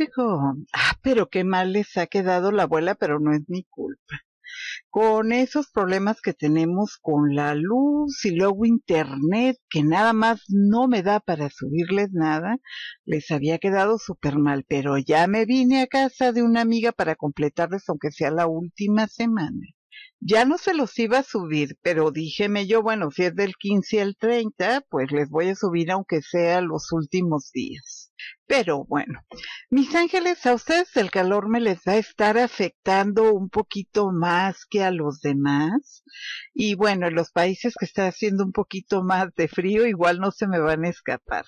Dijo, ah, pero qué mal les ha quedado la abuela, pero no es mi culpa. Con esos problemas que tenemos con la luz y luego internet, que nada más no me da para subirles nada, les había quedado súper mal, pero ya me vine a casa de una amiga para completarles aunque sea la última semana ya no se los iba a subir, pero díjeme yo, bueno, si es del 15 al 30, pues les voy a subir aunque sea los últimos días. Pero bueno, mis ángeles, a ustedes el calor me les va a estar afectando un poquito más que a los demás. Y bueno, en los países que está haciendo un poquito más de frío, igual no se me van a escapar.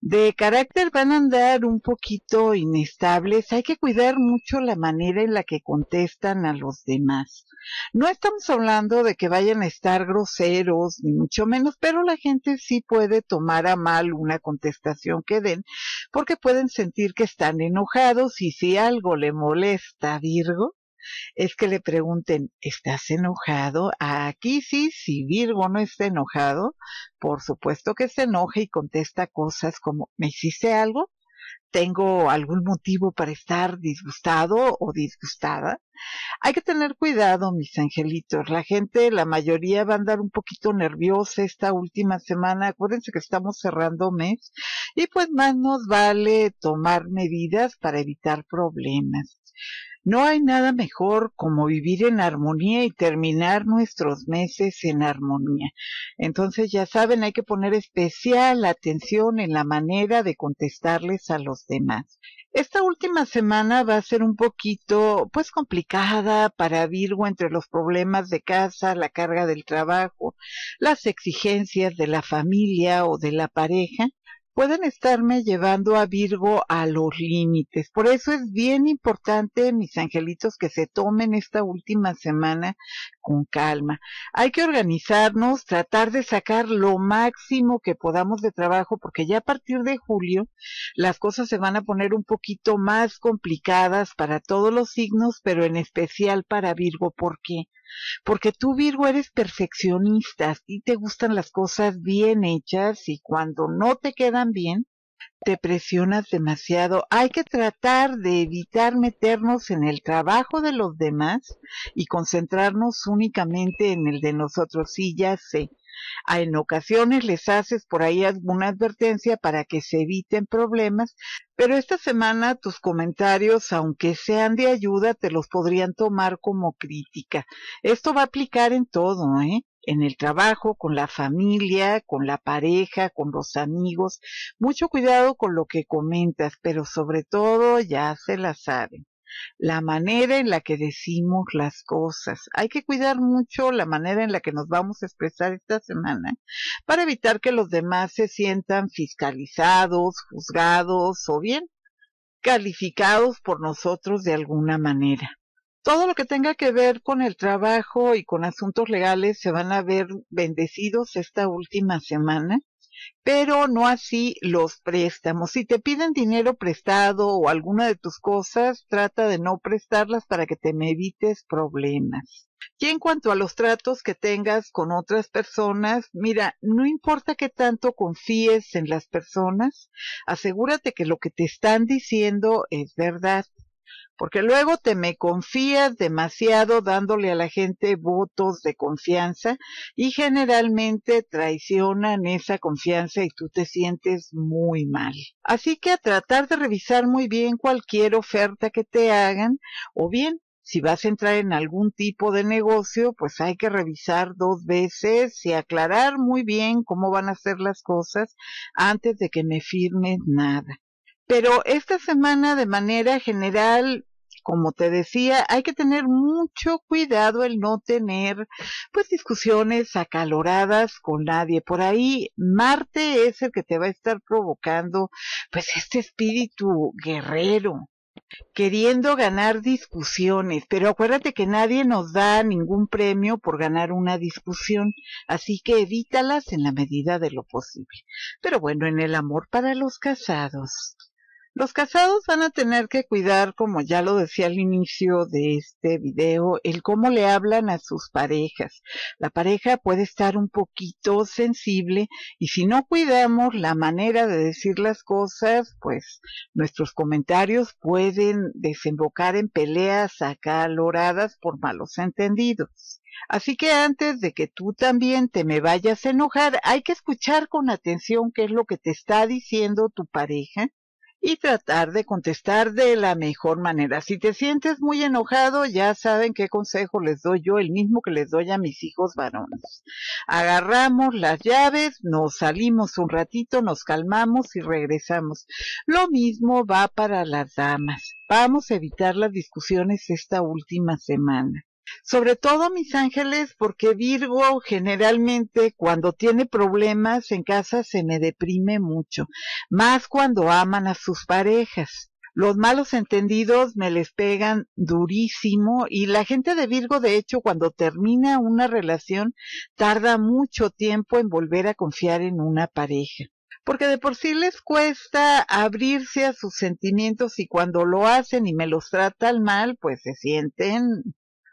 De carácter van a andar un poquito inestables. Hay que cuidar mucho la manera en la que contestan a los demás. No estamos hablando de que vayan a estar groseros, ni mucho menos, pero la gente sí puede tomar a mal una contestación que den, porque pueden sentir que están enojados y si algo le molesta a Virgo, es que le pregunten, ¿estás enojado? Aquí sí, si Virgo no está enojado, por supuesto que se enoja y contesta cosas como, ¿me hiciste algo? tengo algún motivo para estar disgustado o disgustada. Hay que tener cuidado, mis angelitos. La gente, la mayoría va a andar un poquito nerviosa esta última semana. Acuérdense que estamos cerrando mes y pues más nos vale tomar medidas para evitar problemas. No hay nada mejor como vivir en armonía y terminar nuestros meses en armonía. Entonces, ya saben, hay que poner especial atención en la manera de contestarles a los demás. Esta última semana va a ser un poquito, pues, complicada para Virgo entre los problemas de casa, la carga del trabajo, las exigencias de la familia o de la pareja pueden estarme llevando a Virgo a los límites. Por eso es bien importante, mis angelitos, que se tomen esta última semana con calma. Hay que organizarnos, tratar de sacar lo máximo que podamos de trabajo, porque ya a partir de julio las cosas se van a poner un poquito más complicadas para todos los signos, pero en especial para Virgo. ¿Por qué? Porque tú, Virgo, eres perfeccionista y te gustan las cosas bien hechas y cuando no te quedan bien, te presionas demasiado. Hay que tratar de evitar meternos en el trabajo de los demás y concentrarnos únicamente en el de nosotros. Sí, ya sé. Ah, en ocasiones les haces por ahí alguna advertencia para que se eviten problemas, pero esta semana tus comentarios, aunque sean de ayuda, te los podrían tomar como crítica. Esto va a aplicar en todo, ¿eh? en el trabajo, con la familia, con la pareja, con los amigos. Mucho cuidado con lo que comentas, pero sobre todo ya se la saben la manera en la que decimos las cosas. Hay que cuidar mucho la manera en la que nos vamos a expresar esta semana para evitar que los demás se sientan fiscalizados, juzgados o bien calificados por nosotros de alguna manera todo lo que tenga que ver con el trabajo y con asuntos legales se van a ver bendecidos esta última semana, pero no así los préstamos. Si te piden dinero prestado o alguna de tus cosas, trata de no prestarlas para que te evites problemas. Y en cuanto a los tratos que tengas con otras personas, mira, no importa que tanto confíes en las personas, asegúrate que lo que te están diciendo es verdad porque luego te me confías demasiado dándole a la gente votos de confianza y generalmente traicionan esa confianza y tú te sientes muy mal. Así que a tratar de revisar muy bien cualquier oferta que te hagan o bien si vas a entrar en algún tipo de negocio, pues hay que revisar dos veces y aclarar muy bien cómo van a ser las cosas antes de que me firmes nada. Pero esta semana de manera general, como te decía, hay que tener mucho cuidado el no tener pues discusiones acaloradas con nadie. Por ahí Marte es el que te va a estar provocando pues este espíritu guerrero, queriendo ganar discusiones, pero acuérdate que nadie nos da ningún premio por ganar una discusión, así que evítalas en la medida de lo posible. Pero bueno, en el amor para los casados. Los casados van a tener que cuidar, como ya lo decía al inicio de este video, el cómo le hablan a sus parejas. La pareja puede estar un poquito sensible y si no cuidamos la manera de decir las cosas, pues nuestros comentarios pueden desembocar en peleas acaloradas por malos entendidos. Así que antes de que tú también te me vayas a enojar, hay que escuchar con atención qué es lo que te está diciendo tu pareja y tratar de contestar de la mejor manera. Si te sientes muy enojado, ya saben qué consejo les doy yo, el mismo que les doy a mis hijos varones. Agarramos las llaves, nos salimos un ratito, nos calmamos y regresamos. Lo mismo va para las damas. Vamos a evitar las discusiones esta última semana. Sobre todo mis ángeles, porque Virgo generalmente cuando tiene problemas en casa se me deprime mucho, más cuando aman a sus parejas. Los malos entendidos me les pegan durísimo y la gente de Virgo, de hecho, cuando termina una relación, tarda mucho tiempo en volver a confiar en una pareja porque de por sí les cuesta abrirse a sus sentimientos y cuando lo hacen y me los tratan mal, pues se sienten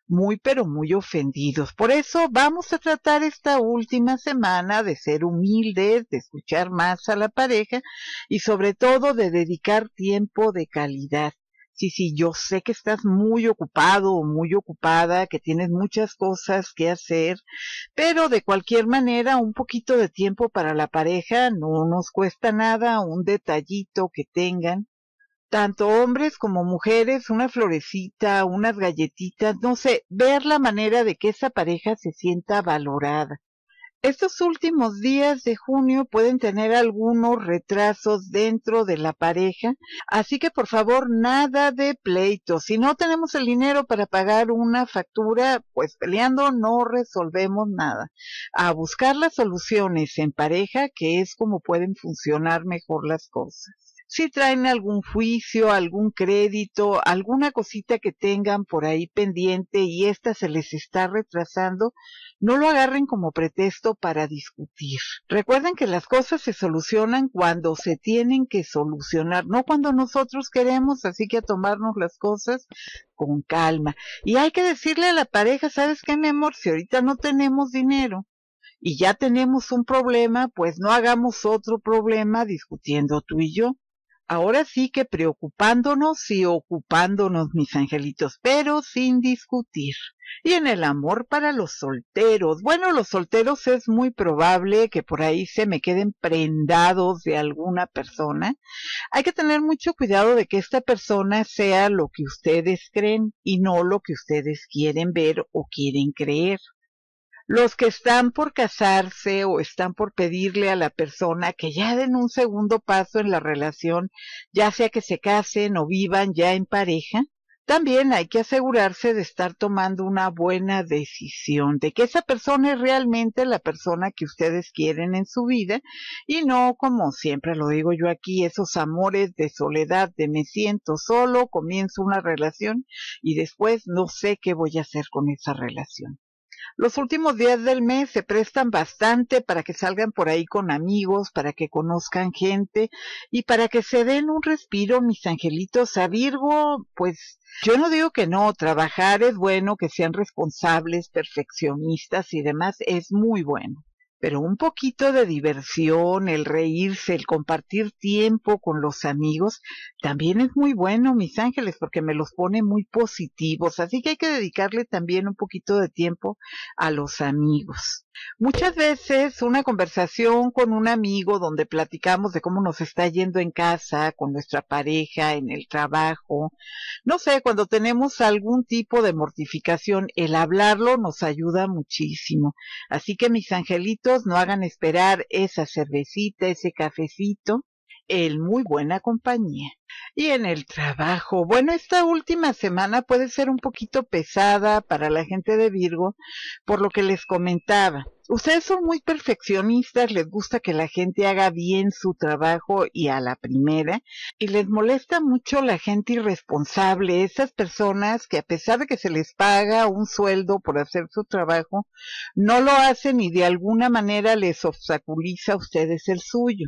muy pero muy ofendidos. Por eso vamos a tratar esta última semana de ser humildes, de escuchar más a la pareja y sobre todo de dedicar tiempo de calidad. Sí, sí, yo sé que estás muy ocupado o muy ocupada, que tienes muchas cosas que hacer, pero de cualquier manera un poquito de tiempo para la pareja no nos cuesta nada, un detallito que tengan tanto hombres como mujeres, una florecita, unas galletitas, no sé, ver la manera de que esa pareja se sienta valorada. Estos últimos días de junio pueden tener algunos retrasos dentro de la pareja, así que por favor nada de pleito. Si no tenemos el dinero para pagar una factura, pues peleando no resolvemos nada. A buscar las soluciones en pareja, que es como pueden funcionar mejor las cosas si traen algún juicio, algún crédito, alguna cosita que tengan por ahí pendiente y esta se les está retrasando, no lo agarren como pretexto para discutir. Recuerden que las cosas se solucionan cuando se tienen que solucionar, no cuando nosotros queremos, así que a tomarnos las cosas con calma. Y hay que decirle a la pareja, ¿sabes qué, mi amor? Si ahorita no tenemos dinero, y ya tenemos un problema, pues no hagamos otro problema discutiendo tú y yo ahora sí que preocupándonos y ocupándonos, mis angelitos, pero sin discutir. Y en el amor para los solteros. Bueno, los solteros es muy probable que por ahí se me queden prendados de alguna persona. Hay que tener mucho cuidado de que esta persona sea lo que ustedes creen y no lo que ustedes quieren ver o quieren creer los que están por casarse o están por pedirle a la persona que ya den un segundo paso en la relación, ya sea que se casen o vivan ya en pareja, también hay que asegurarse de estar tomando una buena decisión, de que esa persona es realmente la persona que ustedes quieren en su vida y no, como siempre lo digo yo aquí, esos amores de soledad, de me siento solo, comienzo una relación y después no sé qué voy a hacer con esa relación. Los últimos días del mes se prestan bastante para que salgan por ahí con amigos, para que conozcan gente y para que se den un respiro, mis angelitos. A Virgo, pues yo no digo que no, trabajar es bueno, que sean responsables, perfeccionistas y demás es muy bueno pero un poquito de diversión, el reírse, el compartir tiempo con los amigos, también es muy bueno, mis ángeles, porque me los pone muy positivos. Así que hay que dedicarle también un poquito de tiempo a los amigos. Muchas veces una conversación con un amigo donde platicamos de cómo nos está yendo en casa, con nuestra pareja, en el trabajo, no sé, cuando tenemos algún tipo de mortificación, el hablarlo nos ayuda muchísimo. Así que mis angelitos, no hagan esperar esa cervecita, ese cafecito en muy buena compañía. Y en el trabajo, bueno, esta última semana puede ser un poquito pesada para la gente de Virgo, por lo que les comentaba. Ustedes son muy perfeccionistas, les gusta que la gente haga bien su trabajo y a la primera, y les molesta mucho la gente irresponsable, esas personas que a pesar de que se les paga un sueldo por hacer su trabajo, no lo hacen y de alguna manera les obstaculiza a ustedes el suyo.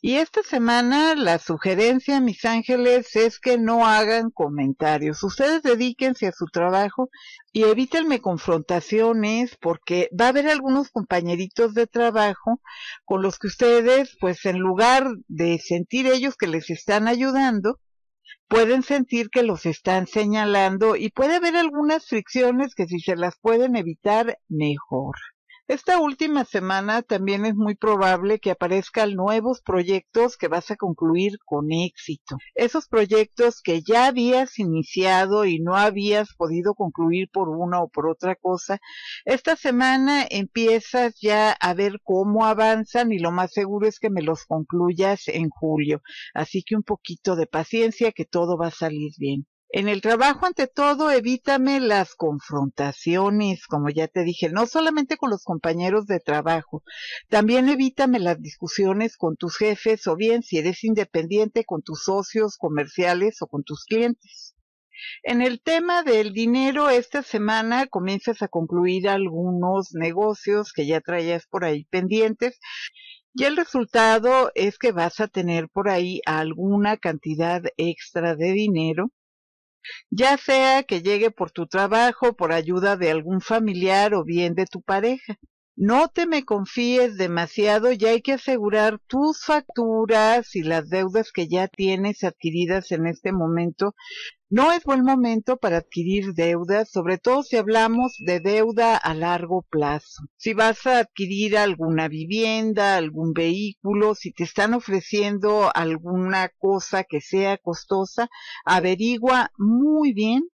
Y esta semana la sugerencia, mis ángeles, es que no hagan comentarios. Ustedes dedíquense a su trabajo y evítenme confrontaciones porque va a haber algunos compañeritos de trabajo con los que ustedes, pues en lugar de sentir ellos que les están ayudando, pueden sentir que los están señalando y puede haber algunas fricciones que si se las pueden evitar, mejor. Esta última semana también es muy probable que aparezcan nuevos proyectos que vas a concluir con éxito. Esos proyectos que ya habías iniciado y no habías podido concluir por una o por otra cosa, esta semana empiezas ya a ver cómo avanzan y lo más seguro es que me los concluyas en julio. Así que un poquito de paciencia que todo va a salir bien. En el trabajo, ante todo, evítame las confrontaciones, como ya te dije, no solamente con los compañeros de trabajo, también evítame las discusiones con tus jefes o bien, si eres independiente, con tus socios comerciales o con tus clientes. En el tema del dinero, esta semana comienzas a concluir algunos negocios que ya traías por ahí pendientes. Y el resultado es que vas a tener por ahí alguna cantidad extra de dinero ya sea que llegue por tu trabajo, por ayuda de algún familiar o bien de tu pareja. No te me confíes demasiado, ya hay que asegurar tus facturas y las deudas que ya tienes adquiridas en este momento. No es buen momento para adquirir deudas, sobre todo si hablamos de deuda a largo plazo. Si vas a adquirir alguna vivienda, algún vehículo, si te están ofreciendo alguna cosa que sea costosa, averigua muy bien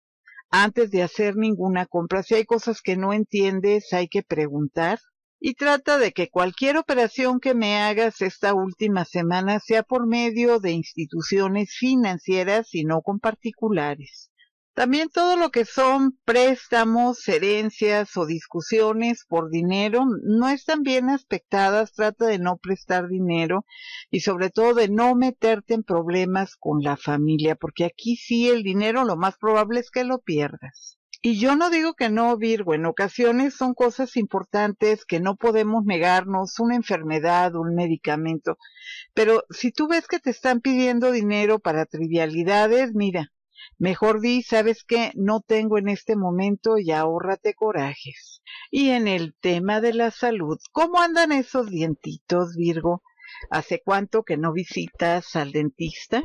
antes de hacer ninguna compra. Si hay cosas que no entiendes, hay que preguntar. Y trata de que cualquier operación que me hagas esta última semana sea por medio de instituciones financieras y no con particulares. También todo lo que son préstamos, herencias o discusiones por dinero no están bien aspectadas. Trata de no prestar dinero y sobre todo de no meterte en problemas con la familia, porque aquí sí el dinero lo más probable es que lo pierdas. Y yo no digo que no, Virgo, en ocasiones son cosas importantes que no podemos negarnos, una enfermedad, un medicamento, pero si tú ves que te están pidiendo dinero para trivialidades, mira, Mejor di, sabes que no tengo en este momento y ahórrate corajes. Y en el tema de la salud, ¿cómo andan esos dientitos, Virgo? ¿Hace cuánto que no visitas al dentista?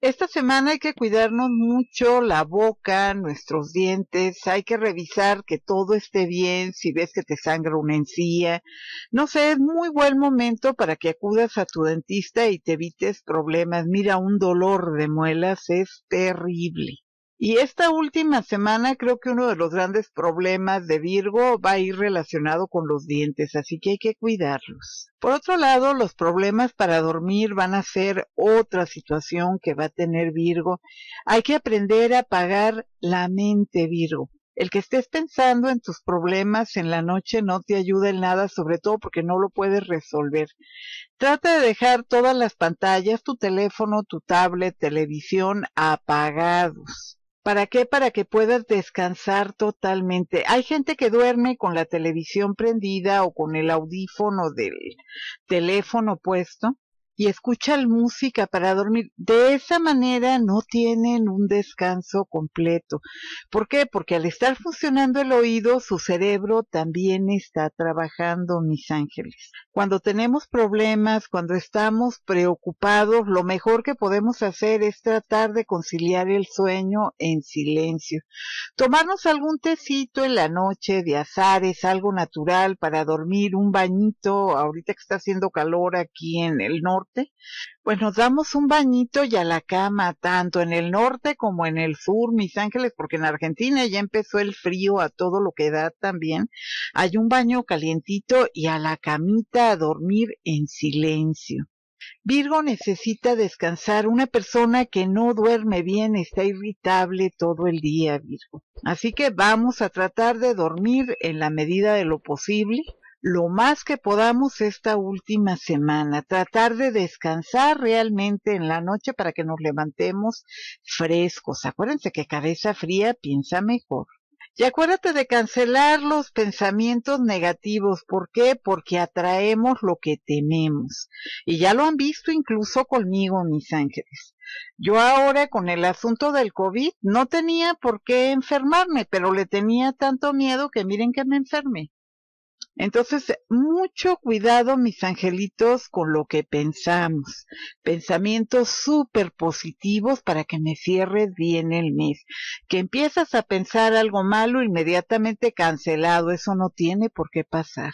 Esta semana hay que cuidarnos mucho la boca, nuestros dientes, hay que revisar que todo esté bien, si ves que te sangra una encía. No sé, es muy buen momento para que acudas a tu dentista y te evites problemas. Mira, un dolor de muelas es terrible. Y esta última semana creo que uno de los grandes problemas de Virgo va a ir relacionado con los dientes, así que hay que cuidarlos. Por otro lado, los problemas para dormir van a ser otra situación que va a tener Virgo. Hay que aprender a apagar la mente, Virgo. El que estés pensando en tus problemas en la noche no te ayuda en nada, sobre todo porque no lo puedes resolver. Trata de dejar todas las pantallas, tu teléfono, tu tablet, televisión apagados ¿Para qué? Para que puedas descansar totalmente. Hay gente que duerme con la televisión prendida o con el audífono del teléfono puesto y escuchan música para dormir. De esa manera no tienen un descanso completo. ¿Por qué? Porque al estar funcionando el oído, su cerebro también está trabajando, mis ángeles. Cuando tenemos problemas, cuando estamos preocupados, lo mejor que podemos hacer es tratar de conciliar el sueño en silencio. Tomarnos algún tecito en la noche de es algo natural para dormir, un bañito, ahorita que está haciendo calor aquí en el norte pues nos damos un bañito y a la cama, tanto en el norte como en el sur, mis ángeles, porque en Argentina ya empezó el frío a todo lo que da también. Hay un baño calientito y a la camita a dormir en silencio. Virgo necesita descansar. Una persona que no duerme bien está irritable todo el día, Virgo. Así que vamos a tratar de dormir en la medida de lo posible lo más que podamos esta última semana, tratar de descansar realmente en la noche para que nos levantemos frescos. Acuérdense que cabeza fría piensa mejor. Y acuérdate de cancelar los pensamientos negativos. ¿Por qué? Porque atraemos lo que tememos. Y ya lo han visto incluso conmigo, mis ángeles. Yo ahora con el asunto del COVID no tenía por qué enfermarme, pero le tenía tanto miedo que miren que me enfermé. Entonces, mucho cuidado, mis angelitos, con lo que pensamos. Pensamientos súper positivos para que me cierres bien el mes. Que empiezas a pensar algo malo inmediatamente cancelado, eso no tiene por qué pasar.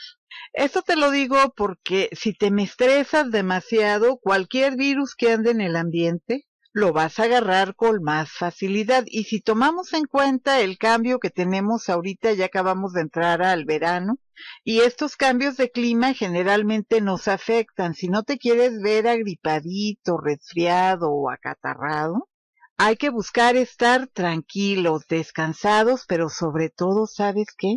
Esto te lo digo porque si te me estresas demasiado, cualquier virus que ande en el ambiente, lo vas a agarrar con más facilidad. Y si tomamos en cuenta el cambio que tenemos ahorita, ya acabamos de entrar al verano, y estos cambios de clima generalmente nos afectan. Si no te quieres ver agripadito, resfriado o acatarrado, hay que buscar estar tranquilos, descansados, pero sobre todo, ¿sabes qué?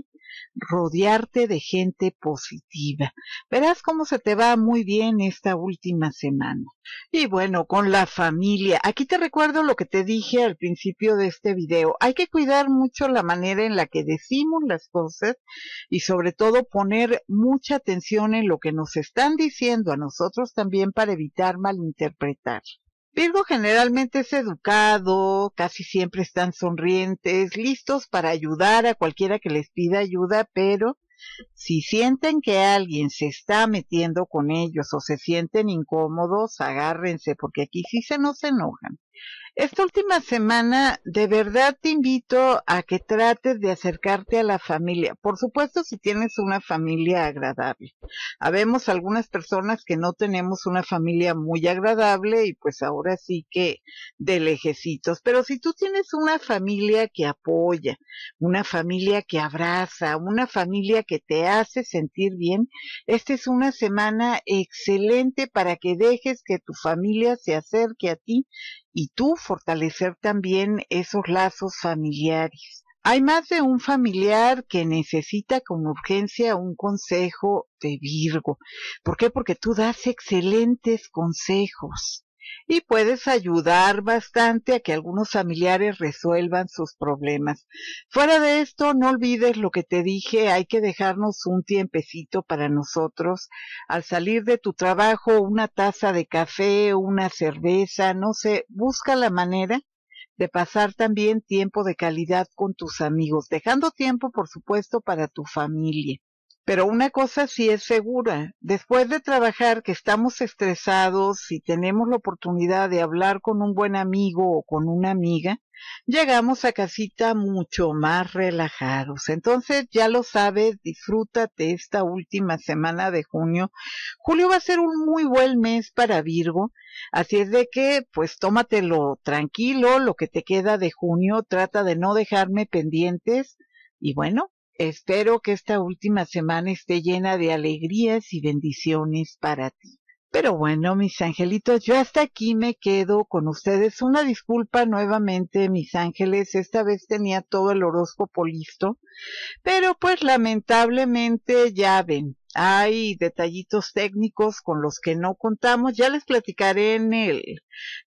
rodearte de gente positiva. Verás cómo se te va muy bien esta última semana. Y bueno, con la familia. Aquí te recuerdo lo que te dije al principio de este video. Hay que cuidar mucho la manera en la que decimos las cosas y sobre todo poner mucha atención en lo que nos están diciendo a nosotros también para evitar malinterpretar. Virgo generalmente es educado, casi siempre están sonrientes, listos para ayudar a cualquiera que les pida ayuda, pero si sienten que alguien se está metiendo con ellos o se sienten incómodos, agárrense, porque aquí sí se nos enojan. Esta última semana de verdad te invito a que trates de acercarte a la familia. Por supuesto si tienes una familia agradable. Habemos algunas personas que no tenemos una familia muy agradable y pues ahora sí que de lejecitos. Pero si tú tienes una familia que apoya, una familia que abraza, una familia que te hace sentir bien, esta es una semana excelente para que dejes que tu familia se acerque a ti y tú fortalecer también esos lazos familiares. Hay más de un familiar que necesita con urgencia un consejo de Virgo. ¿Por qué? Porque tú das excelentes consejos y puedes ayudar bastante a que algunos familiares resuelvan sus problemas. Fuera de esto, no olvides lo que te dije, hay que dejarnos un tiempecito para nosotros. Al salir de tu trabajo, una taza de café, una cerveza, no sé, busca la manera de pasar también tiempo de calidad con tus amigos, dejando tiempo, por supuesto, para tu familia. Pero una cosa sí es segura, después de trabajar que estamos estresados y tenemos la oportunidad de hablar con un buen amigo o con una amiga, llegamos a casita mucho más relajados. Entonces ya lo sabes, disfrútate esta última semana de junio. Julio va a ser un muy buen mes para Virgo, así es de que pues tómatelo tranquilo, lo que te queda de junio, trata de no dejarme pendientes y bueno, Espero que esta última semana esté llena de alegrías y bendiciones para ti. Pero bueno, mis angelitos, yo hasta aquí me quedo con ustedes. Una disculpa nuevamente, mis ángeles. Esta vez tenía todo el horóscopo listo. Pero pues lamentablemente ya ven, hay detallitos técnicos con los que no contamos. Ya les platicaré en el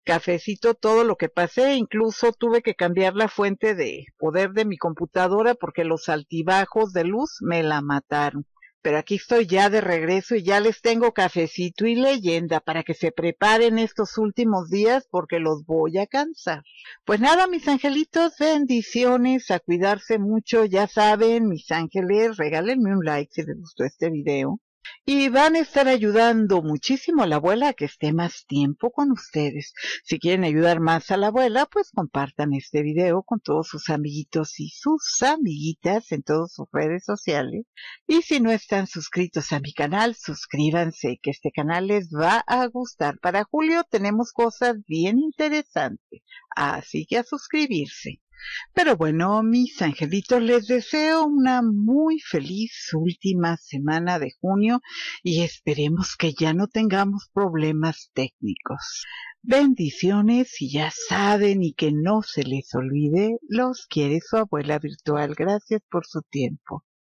cafecito todo lo que pasé. Incluso tuve que cambiar la fuente de poder de mi computadora porque los altibajos de luz me la mataron. Pero aquí estoy ya de regreso y ya les tengo cafecito y leyenda para que se preparen estos últimos días porque los voy a cansar. Pues nada, mis angelitos, bendiciones, a cuidarse mucho, ya saben, mis ángeles, regálenme un like si les gustó este video. Y van a estar ayudando muchísimo a la abuela a que esté más tiempo con ustedes. Si quieren ayudar más a la abuela, pues compartan este video con todos sus amiguitos y sus amiguitas en todas sus redes sociales. Y si no están suscritos a mi canal, suscríbanse, que este canal les va a gustar. Para julio tenemos cosas bien interesantes, así que a suscribirse. Pero bueno, mis angelitos, les deseo una muy feliz última semana de junio y esperemos que ya no tengamos problemas técnicos. Bendiciones y ya saben y que no se les olvide, los quiere su abuela virtual. Gracias por su tiempo.